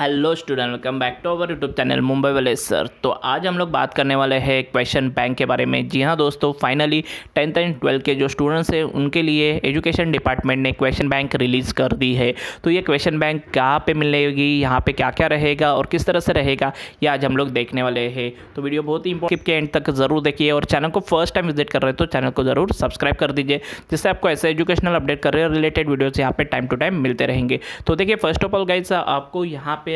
hello student welcome back to our YouTube channel Mumbai वाले sir तो आज हम लोग बात करने वाले हैं क्वेश्चन बैंक के बारे में जी हाँ दोस्तों फाइनली टेंथ एंड ट्वेल्थ के जो स्टूडेंट्स हैं उनके लिए एजुकेशन डिपार्टमेंट ने क्वेश्चन बैंक रिलीज़ कर दी है तो ये क्वेश्चन बैंक कहाँ पर मिलेगी यहाँ पर क्या क्या रहेगा और किस तरह से रहेगा ये आज हम लोग देखने वाले हैं तो वीडियो बहुत ही इंपॉर्टेंट के एंड तक ज़रूर देखिए और चैनल को फर्स्ट टाइम विजिट कर रहे हैं तो चैनल को ज़रूर सब्सक्राइब कर दीजिए जिससे आपको ऐसे educational update career related videos यहाँ पर टाइम टू टाइम मिलते रहेंगे तो देखिए फर्स्ट ऑफ ऑल गाइड आपको यहाँ पे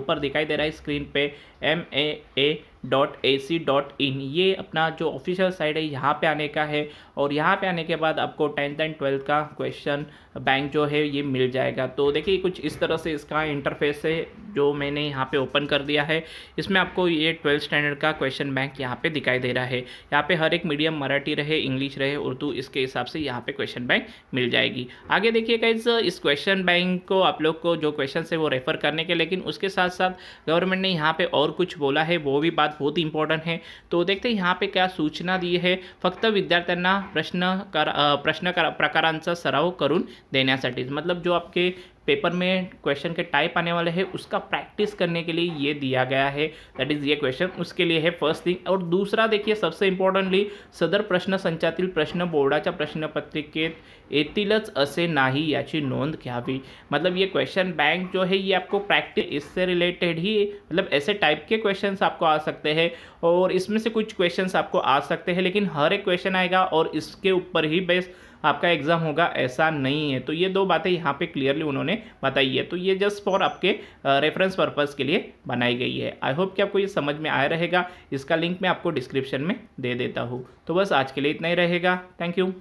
ऊपर दिखाई दे रहा है स्क्रीन पे M A A dot A C dot in ये अपना जो ऑफिशियल साइट है यहाँ पे आने का है और यहाँ पे आने के बाद आपको टेंथ एंड ट्वेल्थ का क्वेश्चन बैंक जो है ये मिल जाएगा तो देखिए कुछ इस तरह से इसका इंटरफेस है जो मैंने यहाँ पे ओपन कर दिया है इसमें आपको ये ट्वेल्थ स्टैंडर्ड का क्वेश्चन बैंक यहाँ पे दिखाई दे रहा है यहाँ पे हर एक मीडियम मराठी रहे इंग्लिश रहे उर्दू इसके हिसाब से यहाँ पे क्वेश्चन बैंक मिल जाएगी आगे देखिए गाइज इस क्वेश्चन बैंक को आप लोग को जो क्वेश्चन है वो रेफर करने के लेकिन उसके साथ साथ गवर्नमेंट ने यहाँ पर और कुछ बोला है वो भी बात बात बहुत इंपॉर्टेंट है तो देखते हैं यहाँ पे क्या सूचना दी है फक्त विद्यार्थ्या प्रश्न कर प्रश्न कर प्रकार सराव करूँ देने मतलब जो आपके पेपर में क्वेश्चन के टाइप आने वाले हैं उसका प्रैक्टिस करने के लिए ये दिया गया है दैट इज़ ये क्वेश्चन उसके लिए है फर्स्ट थिंग और दूसरा देखिए सबसे इम्पॉर्टेंटली सदर प्रश्न संचातील प्रश्न प्रश्न प्रश्नपत्रिकेत येतीलच असे नाही याची नोंद घ्यावी मतलब ये क्वेश्चन बैंक जो है ये आपको प्रैक्टिस इससे रिलेटेड ही मतलब ऐसे टाइप के क्वेश्चन आपको आ सकते हैं और इसमें से कुछ क्वेश्चन आपको आ सकते हैं लेकिन हर एक क्वेश्चन आएगा और इसके ऊपर ही बेस्ट आपका एग्ज़ाम होगा ऐसा नहीं है तो ये दो बातें यहाँ पे क्लियरली उन्होंने बताई है तो ये जस्ट फॉर आपके रेफरेंस पर्पज़ के लिए बनाई गई है आई होप कि आपको ये समझ में आया रहेगा इसका लिंक मैं आपको डिस्क्रिप्शन में दे देता हूँ तो बस आज के लिए इतना ही रहेगा थैंक यू